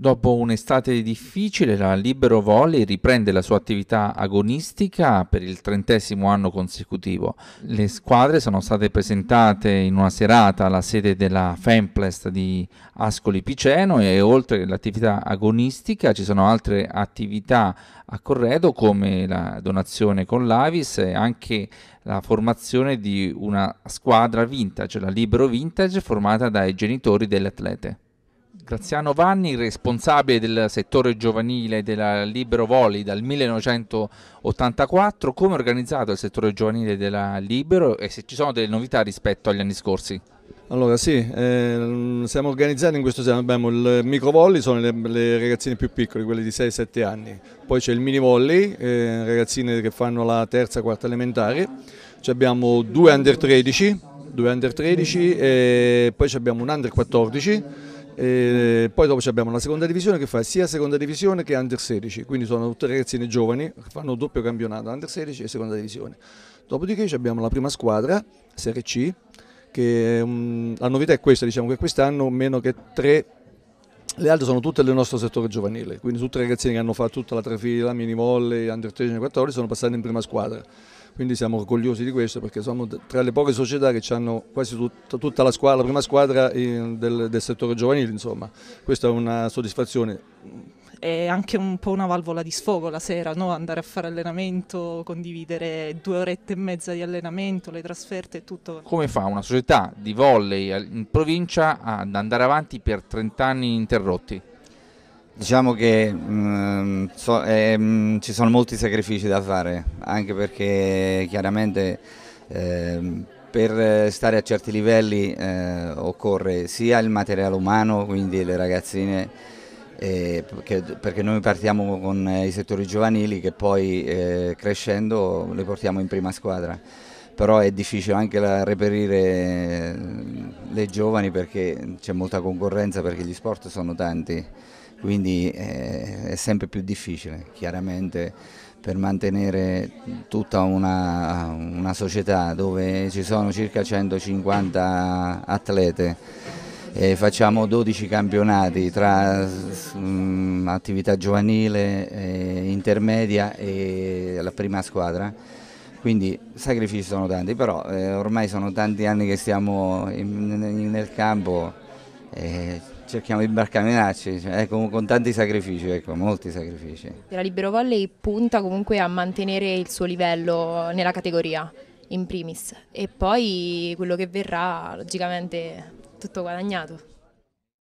Dopo un'estate difficile, la Libero Volley riprende la sua attività agonistica per il trentesimo anno consecutivo. Le squadre sono state presentate in una serata alla sede della Femplest di Ascoli Piceno e oltre all'attività agonistica ci sono altre attività a Corredo come la donazione con l'Avis e anche la formazione di una squadra vintage, la Libero Vintage, formata dai genitori delle atlete. Graziano Vanni, responsabile del settore giovanile della Libero Voli dal 1984, come è organizzato il settore giovanile della Libero e se ci sono delle novità rispetto agli anni scorsi? Allora sì, eh, siamo organizzati in questo senso, abbiamo il micro volley, sono le, le ragazzine più piccole, quelle di 6-7 anni, poi c'è il mini volley, eh, ragazzine che fanno la terza, quarta elementare, Ci abbiamo due under 13, due under 13 e poi abbiamo un under 14 e eh, poi dopo abbiamo la seconda divisione che fa sia seconda divisione che under 16, quindi sono tutte ragazzine giovani che fanno doppio campionato, under 16 e seconda divisione. Dopodiché abbiamo la prima squadra, Serie C, che um, la novità è questa, diciamo che quest'anno meno che tre le altre sono tutte del nostro settore giovanile, quindi tutte le ragazzine che hanno fatto tutta la trafila, mini volley, under 13 e 14 sono passate in prima squadra. Quindi siamo orgogliosi di questo perché siamo tra le poche società che hanno quasi tutta, tutta la, squadra, la, prima squadra del, del settore giovanile. Insomma. Questa è una soddisfazione è anche un po' una valvola di sfogo la sera, no? andare a fare allenamento, condividere due orette e mezza di allenamento, le trasferte e tutto. Come fa una società di volley in provincia ad andare avanti per 30 anni interrotti? Diciamo che mh, mm, so, eh, mh, ci sono molti sacrifici da fare, anche perché chiaramente eh, per stare a certi livelli eh, occorre sia il materiale umano, quindi le ragazzine eh, perché, perché, noi partiamo con eh, i settori giovanili che poi eh, crescendo li portiamo in prima squadra però è difficile anche la, reperire eh, le giovani perché c'è molta concorrenza perché gli sport sono tanti quindi eh, è sempre più difficile chiaramente per mantenere tutta una, una società dove ci sono circa 150 atlete eh, facciamo 12 campionati tra mh, mm, attività giovanile, eh, intermedia e la prima squadra, quindi sacrifici sono tanti, però eh, ormai sono tanti anni che stiamo in, in, nel campo e cerchiamo di barcamenarci cioè, eh, con, con, tanti sacrifici, ecco, molti sacrifici. La Libero Volley punta comunque a mantenere il suo livello nella categoria in primis e poi quello che verrà logicamente tutto guadagnato.